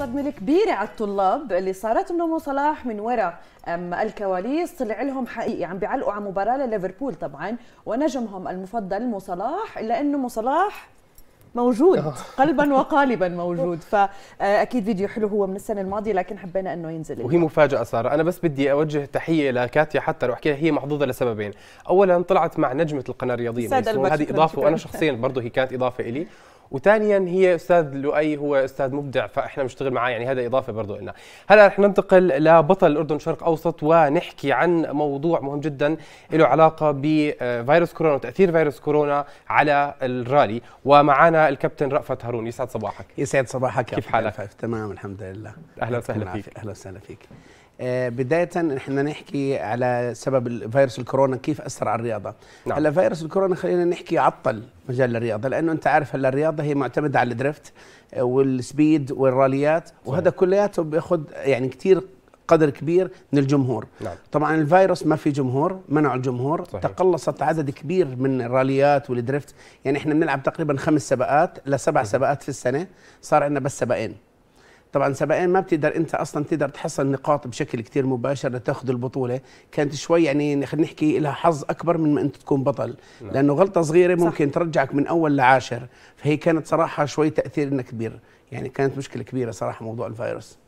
الصدمة الكبيرة على الطلاب اللي صارت منهم صلاح من وراء الكواليس طلع لهم حقيقي عم بيعلقوا على مباراة لليفربول طبعا ونجمهم المفضل مو صلاح إلا إنه مو صلاح موجود آه. قلبا وقالبا موجود فاكيد آه، فيديو حلو هو من السنه الماضيه لكن حبينا انه ينزل وهي مفاجاه ساره انا بس بدي اوجه تحيه لكاتيا حتى لو لها هي محظوظه لسببين اولا طلعت مع نجمه القناه الرياضيه هذه اضافه وانا شخصيا برضه هي كانت اضافه الي وثانيا هي استاذ لؤي هو استاذ مبدع فاحنا بنشتغل معاه يعني هذا اضافه برضه لنا هلا رح ننتقل لبطل الاردن شرق اوسط ونحكي عن موضوع مهم جدا له علاقه بفيروس كورونا وتاثير فيروس كورونا على الرالي ومعنا الكابتن رأفت هارون يسعد صباحك يسعد صباحك كيف حالك؟ تمام الحمد لله اهلا وسهلا فيك اهلا وسهلا فيك آه، بداية احنا نحكي على سبب فيروس الكورونا كيف أثر على الرياضة نعم. هلا فيروس الكورونا خلينا نحكي عطل مجال الرياضة لأنه أنت عارف هلا الرياضة هي معتمدة على الدريفت آه، والسبيد والراليات وهذا كلياته بياخذ يعني كثير قدر كبير من الجمهور نعم. طبعا الفيروس ما في جمهور منع الجمهور صحيح. تقلصت عدد كبير من الراليات والدريفت يعني احنا بنلعب تقريبا خمس سباقات لسبع سباقات في السنه صار عندنا بس سباقين طبعا سباقين ما بتقدر انت اصلا تقدر تحصل نقاط بشكل كثير مباشر لتاخذ البطوله كانت شوي يعني خلينا نحكي لها حظ اكبر من ما انت تكون بطل لا. نعم. لانه غلطه صغيره ممكن صح. ترجعك من اول لعاشر فهي كانت صراحه شوي تاثيرنا كبير يعني كانت مشكله كبيره صراحه موضوع الفيروس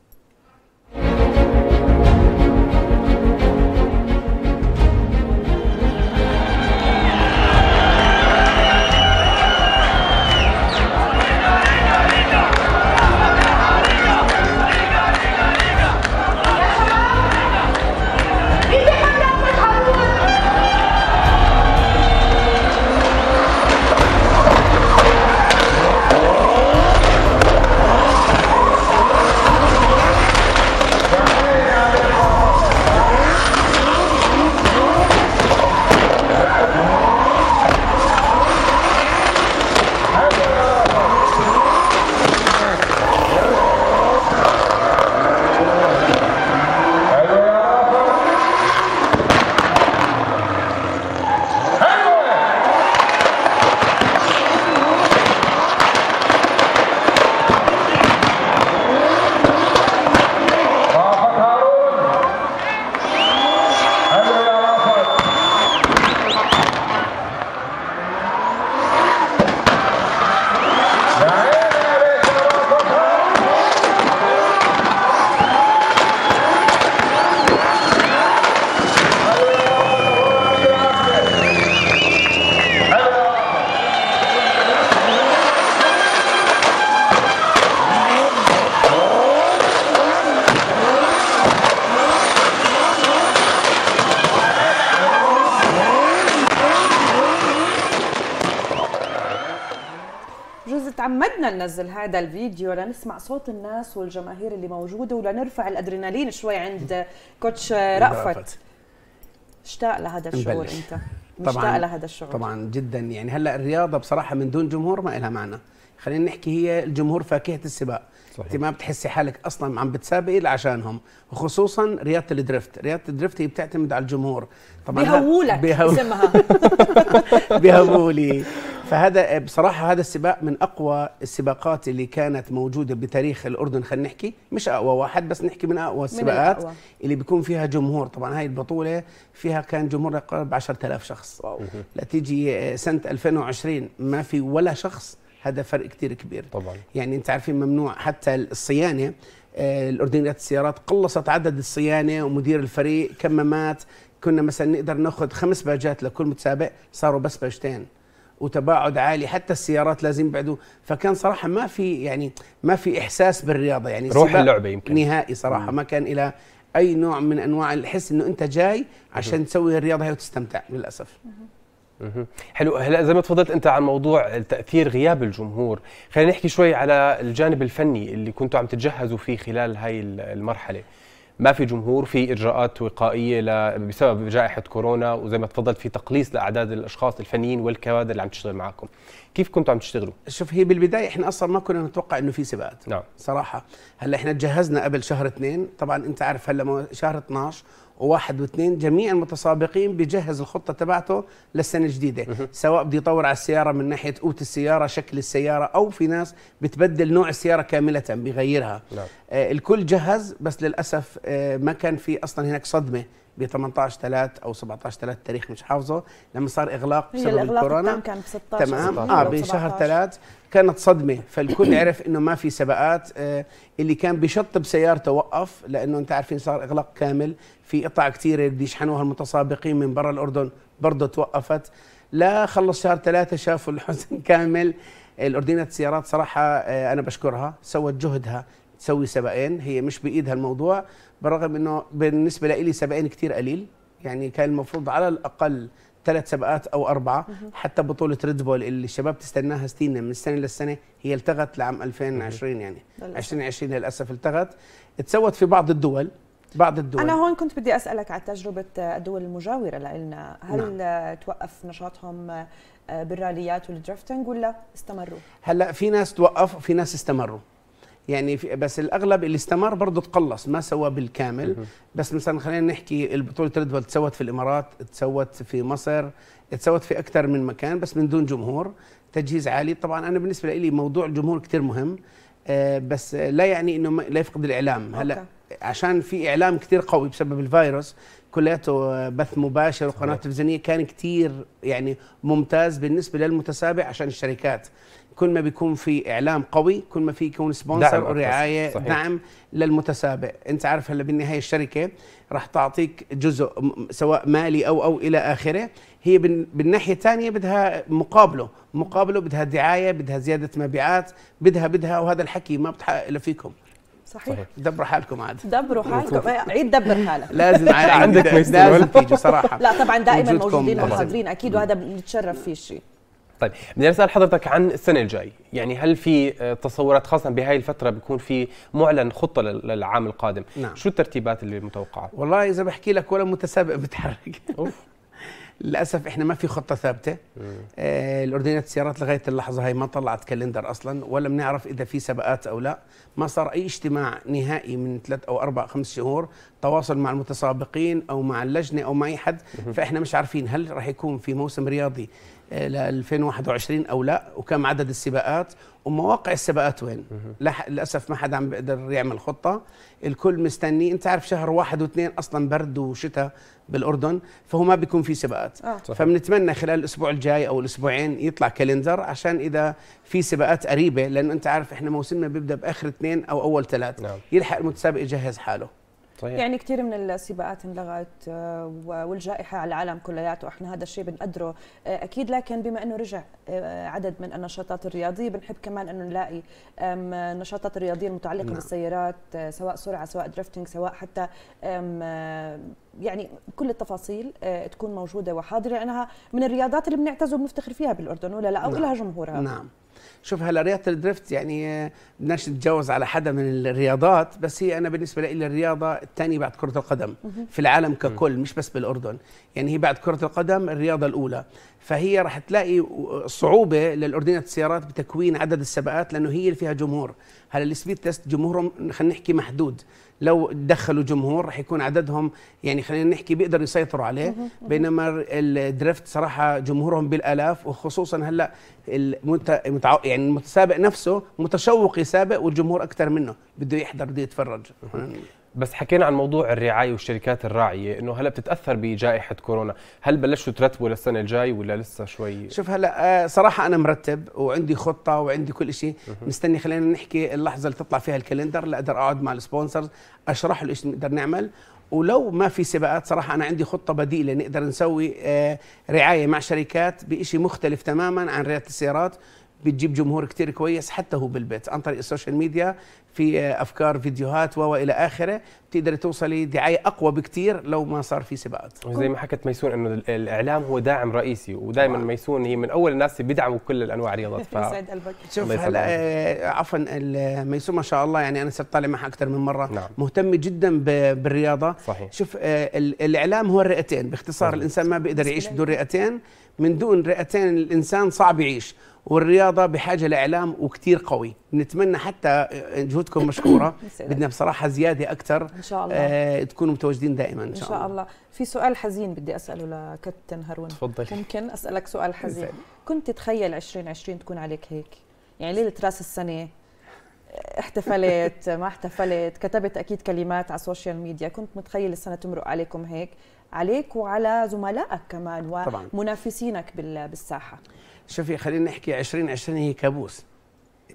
تعمدنا ننزل هذا الفيديو لنسمع صوت الناس والجماهير اللي موجوده ولنرفع الادرينالين شوي عند كوتش رأفت اشتاق لهذا الشعور انت طبعا لهذا الشعور طبعا جدا يعني هلا الرياضه بصراحه من دون جمهور ما لها معنى خلينا نحكي هي الجمهور فاكهه السباق صحيح. انت ما بتحسي حالك اصلا عم بتسابقي الا عشانهم وخصوصا رياضه الدريفت رياضه الدريفت هي بتعتمد على الجمهور طبعا بيهولك بيهو... اسمها بيهولي فهذا بصراحه هذا السباق من اقوى السباقات اللي كانت موجوده بتاريخ الاردن خلينا نحكي مش اقوى واحد بس نحكي من اقوى السباقات من أقوى. اللي بيكون فيها جمهور طبعا هاي البطوله فيها كان جمهورها قرب 10000 شخص لتيجي آه، سنه 2020 ما في ولا شخص هذا فرق كثير كبير طبعا يعني انت عارفين ممنوع حتى الصيانه آه، الاردنيات السيارات قلصت عدد الصيانه ومدير الفريق كمامات كنا مثلا نقدر ناخذ خمس باجات لكل متسابق صاروا بس باجتين وتباعد عالي حتى السيارات لازم يبعدوا فكان صراحه ما في يعني ما في احساس بالرياضه يعني روح اللعبه يمكن نهائي صراحه مم. ما كان الى اي نوع من انواع الحس انه انت جاي عشان مم. تسوي الرياضه هي وتستمتع للاسف اها حلو هلا زي ما تفضلت انت عن موضوع تاثير غياب الجمهور خلينا نحكي شوي على الجانب الفني اللي كنتوا عم تتجهزوا فيه خلال هاي المرحله ما في جمهور في اجراءات وقائيه بسبب جائحه كورونا وزي ما تفضلت في تقليص لاعداد الاشخاص الفنيين والكوادر اللي عم تشتغل معاكم كيف كنتوا عم تشتغلوا شوف هي بالبدايه احنا اصلا ما كنا نتوقع انه في سباقات نعم صراحه هلا احنا تجهزنا قبل شهر اثنين طبعا انت عارف هلا شهر 12 وواحد واثنين جميع المتسابقين بيجهز الخطه تبعته للسنه الجديده سواء بده يطور على السياره من ناحيه قوه السياره شكل السياره او في ناس بتبدل نوع السياره كامله بيغيرها نعم. آه الكل جهز بس للاسف آه ما كان في اصلا هناك صدمه ب 18 3 او 17 3 تاريخ مش حافظه لما صار اغلاق بسبب هي الإغلاق الكورونا كان ب 16 تمام اه بشهر 3 كانت صدمه فالكل عرف انه ما في سباقات آه، اللي كان بشطب سيارته وقف لانه انت عارفين صار اغلاق كامل في قطع كثيره بده يشحنوها المتسابقين من برا الاردن برضه توقفت لا خلص شهر ثلاثة شافوا الحزن كامل الأردنية السيارات صراحة آه، أنا بشكرها سوت جهدها تسوي سبقين هي مش بإيدها الموضوع بالرغم أنه بالنسبة لي سبقين كثير قليل يعني كان المفروض على الاقل ثلاث سباقات او اربعه حتى بطوله ريد بول اللي الشباب تستناها ستينا من السنه للسنه هي التغت لعام 2020 يعني 2020 للاسف التغت اتسوت في بعض الدول بعض الدول انا هون كنت بدي اسالك على تجربه الدول المجاوره لنا هل نعم. توقف نشاطهم آه، بالراليات والدرافتنج ولا استمروا هلا في ناس توقف وفي ناس استمروا يعني بس الاغلب اللي استمر برضه تقلص ما سوى بالكامل بس مثلا خلينا نحكي البطوله بول تسوت في الامارات تسوت في مصر تسوت في اكثر من مكان بس من دون جمهور تجهيز عالي طبعا انا بالنسبه لي موضوع الجمهور كثير مهم آه، بس لا يعني انه لا يفقد الاعلام هلا عشان في اعلام كثير قوي بسبب الفيروس كلياته بث مباشر وقناه تلفزيونيه كان كثير يعني ممتاز بالنسبه للمتسابع عشان الشركات كل ما بيكون في اعلام قوي كل ما في يكون سبونسر ورعايه صحيح. دعم للمتسابع انت عارف هلا بالنهايه الشركه راح تعطيك جزء سواء مالي او او الى اخره هي بالناحيه الثانيه بدها مقابله مقابله بدها دعايه بدها زياده مبيعات بدها بدها وهذا الحكي ما بتحقق فيكم صحيح, صحيح. دبروا حالكم عاد دبروا حالكم إيه، عيد دبر حالك لازم عندك لازم تيجي صراحه لا طبعا دائما موجودين وحاضرين اكيد وهذا بنتشرف فيه شيء طيب بدي اسال حضرتك عن السنه الجاي يعني هل في آه، تصورات خاصه بهاي الفتره بيكون في معلن خطه للعام القادم نعم. شو الترتيبات اللي متوقعه والله اذا بحكي لك ولا متسابق بتحرك اوف للاسف احنا ما في خطه ثابته آه الاردنيه السيارات لغايه اللحظه هي ما طلعت كالندر اصلا ولا بنعرف اذا في سبقات او لا ما صار اي اجتماع نهائي من ثلاث او اربع خمس شهور تواصل مع المتسابقين او مع اللجنه او مع اي حد فاحنا مش عارفين هل راح يكون في موسم رياضي آه، ل 2021 او لا وكم عدد السباقات ومواقع السباقات وين للاسف ما حدا عم بيقدر يعمل خطه الكل مستني انت عارف شهر واحد واثنين اصلا برد وشتاء بالاردن فهو ما بيكون في سباقات آه. فبنتمنى خلال الاسبوع الجاي او الاسبوعين يطلع كالندر عشان اذا في سباقات قريبه لانه انت عارف احنا موسمنا بيبدا باخر اثنين او اول ثلاث نعم. يلحق المتسابق يجهز حاله صحيح. طيب. يعني كثير من السباقات انلغت آه، والجائحه على العالم كلياته احنا هذا الشيء بنقدره آه، اكيد لكن بما انه رجع آه، عدد من النشاطات الرياضيه بنحب كمان انه نلاقي النشاطات الرياضيه المتعلقه نعم. بالسيارات سواء سرعه سواء درفتنج سواء حتى يعني كل التفاصيل تكون موجوده وحاضره لانها من الرياضات اللي بنعتز وبنفتخر فيها بالاردن ولا لا او نعم. لها جمهورها نعم شوف هلا رياضه الدريفت يعني آه، بدناش نتجاوز على حدا من الرياضات بس هي انا بالنسبه لي الرياضه الثانيه بعد كره القدم في العالم ككل مش بس بالاردن يعني هي بعد كره القدم الرياضه الاولى فهي راح تلاقي صعوبه للاردنيه السيارات بتكوين عدد السباقات لانه هي اللي فيها جمهور هلا السبيد تيست جمهورهم خلينا نحكي محدود لو دخلوا جمهور راح يكون عددهم يعني خلينا نحكي بيقدروا يسيطروا عليه بينما الدريفت صراحه جمهورهم بالالاف وخصوصا هلا المت... متع... يعني المتسابق نفسه متشوق يسابق والجمهور اكثر منه بده يحضر بده يتفرج بس حكينا عن موضوع الرعايه والشركات الراعيه انه هلا بتتاثر بجائحه كورونا، هل بلشتوا ترتبوا للسنه الجاي ولا لسه شوي؟ شوف هلا آه، صراحه انا مرتب وعندي خطه وعندي كل شيء، مستني خلينا نحكي اللحظه اللي تطلع فيها الكالندر لاقدر اقعد مع السبونسرز اشرح له ايش نقدر نعمل ولو ما في سباقات صراحة أنا عندي خطة بديلة نقدر نسوي آه، رعاية مع شركات بشيء مختلف تماما عن ريادة السيارات بتجيب جمهور كتير كويس حتى هو بالبيت عن طريق السوشيال ميديا في آه، افكار فيديوهات والى اخره بتقدري توصلي دعايه اقوى بكتير لو ما صار في سباقات زي ما حكت ميسون انه الاعلام هو داعم رئيسي ودائما ميسون هي من اول الناس اللي بيدعموا كل الانواع الرياضات ف... يسعد قلبك شوف هلا آه، عفوا ميسون ما شاء الله يعني انا صرت طالع معها اكثر من مره نعم. مهتمه جدا بالرياضه صحيح. شوف آه، الاعلام هو الرئتين باختصار صحيح. الانسان ما بيقدر يعيش بدون رئتين من دون رئتين الانسان صعب يعيش والرياضه بحاجه لاعلام وكثير قوي نتمنى حتى جهودكم مشكوره بدنا بصراحه زياده اكثر ان شاء الله آه تكونوا متواجدين دائما ان شاء, إن شاء الله. الله في سؤال حزين بدي اساله لكابتن هارون تفضل ممكن اسالك سؤال حزين إزاي. كنت تتخيل 2020 تكون عليك هيك يعني ليله راس السنه احتفلت ما احتفلت كتبت اكيد كلمات على السوشيال ميديا كنت متخيل السنه تمرق عليكم هيك عليك وعلى زملائك كمان ومنافسينك بالساحه شوفي خلينا نحكي 2020 هي كابوس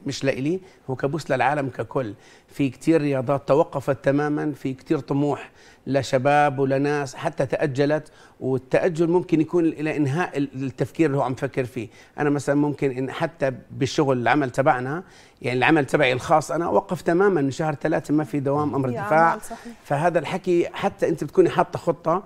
مش لإلي هو كابوس للعالم ككل في كتير رياضات توقفت تماما في كتير طموح لشباب ولناس حتى تأجلت والتاجل ممكن يكون الى انهاء التفكير اللي هو عم فكر فيه انا مثلا ممكن إن حتى بالشغل العمل تبعنا يعني العمل تبعي الخاص انا اوقف تماما من شهر ثلاثة ما في دوام امر دفاع فهذا الحكي حتى انت بتكوني حاطه خطه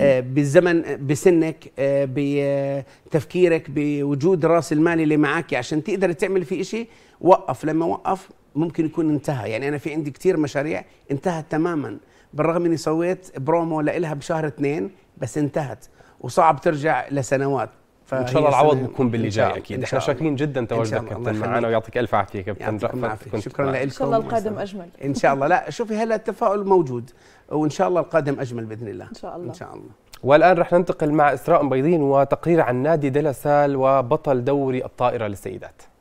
آه، بالزمن بسنك آه، بتفكيرك بوجود راس المال اللي معك عشان تقدر تعمل فيه شيء وقف لما وقف ممكن يكون انتهى يعني انا في عندي كثير مشاريع انتهت تماما بالرغم اني سويت برومو لإلها بشهر اثنين بس انتهت وصعب ترجع لسنوات ان شاء الله العوض بيكون باللي جاي اكيد احنا شاكرين جدا تواجدك كابتن معنا ويعطيك الف عافيه كابتن رأفت شكرا لكم ان شاء الله القادم اجمل ان شاء الله لا شوفي هلا التفاؤل موجود وان شاء الله القادم اجمل باذن الله ان شاء الله ان شاء الله والان رح ننتقل مع اسراء مبيضين وتقرير عن نادي دلسال وبطل دوري الطائره للسيدات